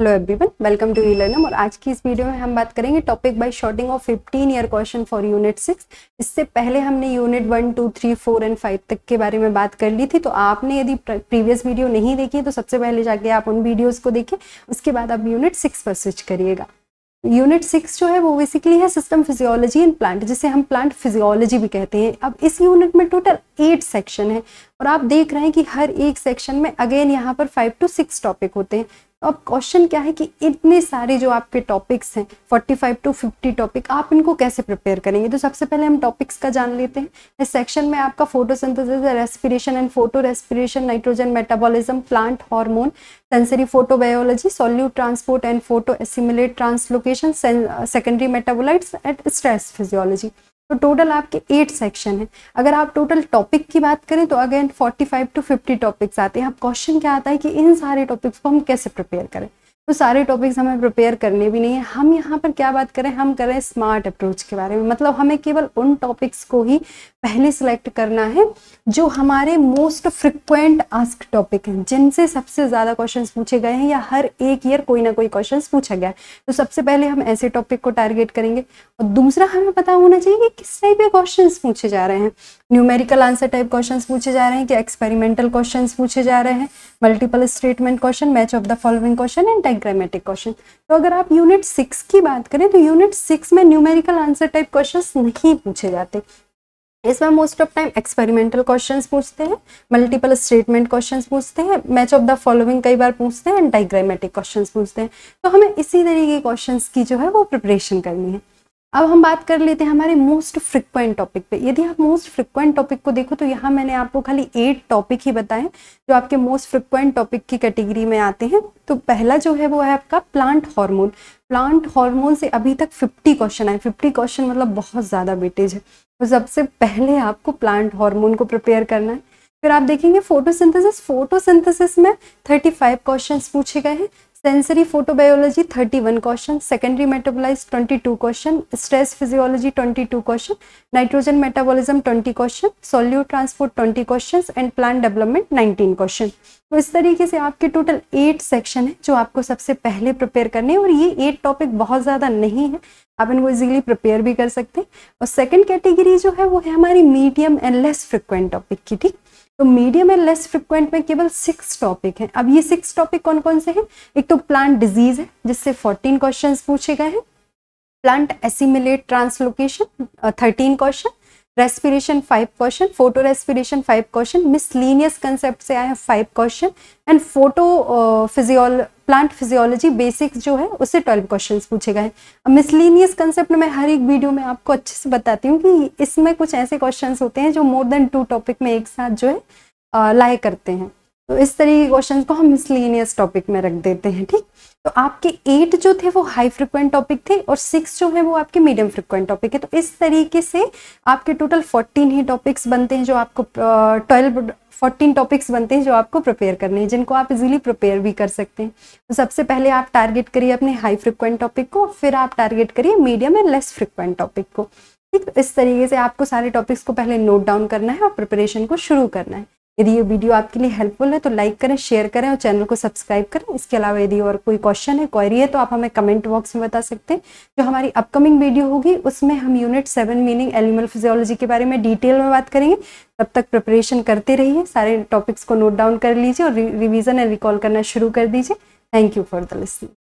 hello everyone welcome to E लर्नम और आज की इस वीडियो में हम बात करेंगे topic by sorting of 15 year question for unit six इससे पहले हमने unit one two three four and five तक के बारे में बात कर ली थी तो आपने यदि प्रीवियस वीडियो नहीं देखी तो सबसे पहले जाके आप उन वीडियोज़ को देखें उसके बाद आप यूनिट सिक्स पर स्विच करिएगा यूनिट सिक्स जो है वो बेसिकली है सिस्टम फिजियोलॉजी इन प्लांट जिसे हम प्लांट फिजियोलॉजी भी कहते हैं अब इस यूनिट में टोटल एट सेक्शन है और आप देख रहे हैं कि हर एक सेक्शन में अगेन यहाँ पर फाइव टू सिक्स टॉपिक होते हैं अब क्वेश्चन क्या है कि इतने सारे जो आपके टॉपिक्स हैं 45 टू 50 टॉपिक आप इनको कैसे प्रिपेयर करेंगे तो सबसे पहले हम टॉपिक्स का जान लेते हैं इस सेक्शन में आपका photosynthesis respiration and photo respiration nitrogen metabolism plant hormone sensory photobiology solute transport and photo assimilate translocation secondary metabolites and stress physiology तो टोटल आपके एट सेक्शन है अगर आप टोटल टॉपिक की बात करें तो अगेन 45 टू 50 टॉपिक्स आते हैं अब क्वेश्चन क्या आता है कि इन सारे टॉपिक्स को हम कैसे प्रिपेयर करें वो तो सारे टॉपिक्स हमें प्रिपेयर करने भी नहीं है हम यहाँ पर क्या बात करें हम करें स्मार्ट अप्रोच के बारे में मतलब हमें केवल उन टॉपिक्स को ही पहले सिलेक्ट करना है जो हमारे मोस्ट फ्रिक्वेंट आस्क टॉपिक हैं जिनसे सबसे ज़्यादा क्वेश्चंस पूछे गए हैं या हर एक ईयर कोई ना कोई क्वेश्चन पूछा गया है तो सबसे पहले हम ऐसे टॉपिक को टारगेट करेंगे और दूसरा हमें पता होना चाहिए कि किस टाइप के क्वेश्चन पूछे जा रहे हैं न्यूमेरिकल आंसर टाइप क्वेश्चन पूछे जा रहे हैं कि एक्सपेरिमेंटल क्वेश्चन पूछे जा रहे हैं multiple statement question match of the following question and है ग्रामेटिक क्वेश्चन तो अगर आप यूनिट सिक्स की बात करें तो यूनिट सिक्स में न्यूमेरिकल आंसर टाइप क्वेश्चन नहीं पूछे जाते इसमें most of time experimental question पूछते हैं मल्टीपल स्टेटमेंट क्वेश्चन पूछते हैं मैच ऑफ द फॉलोइंग कई बार पूछते हैं एंड डाइग्रामेटिक क्वेश्चन पूछते हैं तो हमें इसी तरीके के क्वेश्चन की जो है वो प्रिपरेशन करनी है अब हम बात कर लेते हैं हमारे मोस्ट फ्रिक्वेंट टॉपिक पे यदि आप मोस्ट फ्रिक्वेंट टॉपिक को देखो तो यहाँ मैंने आपको खाली एट टॉपिक ही बताएं जो आपके मोस्ट फ्रिक्वेंट टॉपिक की कैटेगरी में आते हैं तो पहला जो है वो है आपका प्लांट हार्मोन प्लांट हार्मोन से अभी तक 50 क्वेश्चन आए 50 क्वेश्चन मतलब बहुत ज़्यादा बेटेज है तो सबसे पहले आपको प्लांट हॉर्मोन को प्रिपेयर करना है फिर आप देखेंगे फोटोसिंथेसिस फोटोसिंथेसिस में 35 क्वेश्चंस पूछे गए हैं sensory photobiology 31 question secondary metabolites 22 question stress physiology 22 question nitrogen metabolism 20 question solute transport 20 question and plant development 19 question तो इस तरीके से आपके टोटल एट सेक्शन है जो आपको सबसे पहले प्रिपेयर करने हैं और ये एट टॉपिक बहुत ज़्यादा नहीं है आप इनको इजीली प्रिपेयर भी कर सकते हैं और सेकेंड कैटेगरी जो है वो है हमारी medium and less frequent topic की ठीक तो मीडियम एंड लेस फ्रिक्वेंट में केवल सिक्स टॉपिक हैं अब ये सिक्स टॉपिक कौन कौन से हैं एक तो प्लांट डिजीज है जिससे फोर्टीन क्वेश्चन पूछे गए हैं plant assimilate translocation thirteen question respiration five question photo respiration five question miscellaneous concept से आए हैं five question and photo physio plant physiology basics जो है उससे ट्वेल्व क्वेश्चन पूछे गए अब मिसलिनियस कंसेप्ट मैं हर एक वीडियो में आपको अच्छे से बताती हूँ कि इसमें कुछ ऐसे क्वेश्चन होते हैं जो मोर देन टू टॉपिक में एक साथ जो है लाए uh, करते हैं तो इस तरह के क्वेश्चन को हम मिसलिनियस टॉपिक में रख देते हैं ठीक तो आपके एट जो थे वो हाई फ्रिक्वेंट टॉपिक थे और सिक्स जो है वो आपके मीडियम फ्रिक्वेंट टॉपिक है तो इस तरीके से आपके टोटल फोर्टीन ही टॉपिक्स बनते हैं जो आपको ट्वेल्व uh, फोर्टीन टॉपिक्स बनते हैं जो आपको प्रिपेयर करने हैं जिनको आप इजीली प्रिपेयर भी कर सकते हैं तो सबसे पहले आप टारगेट करिए अपने हाई फ्रिक्वेंट टॉपिक को फिर आप टारगेट करिए medium and less frequent topic को ठीक इस तरीके से आपको सारे टॉपिक्स को पहले नोट डाउन करना है और प्रिपरेशन को शुरू करना है यदि ये वीडियो आपके लिए हेल्पफुल है तो लाइक करें शेयर करें और चैनल को सब्सक्राइब करें इसके अलावा यदि और कोई क्वेश्चन है क्वेरी है तो आप हमें कमेंट बॉक्स में बता सकते हैं जो हमारी अपकमिंग वीडियो होगी उसमें हम unit seven meaning animal physiology के बारे में डिटेल में बात करेंगे तब तक प्रिपरेशन करते रहिए सारे टॉपिक्स को नोट डाउन कर लीजिए और रिविजन एंड रिकॉल करना शुरू कर दीजिए thank you for the listening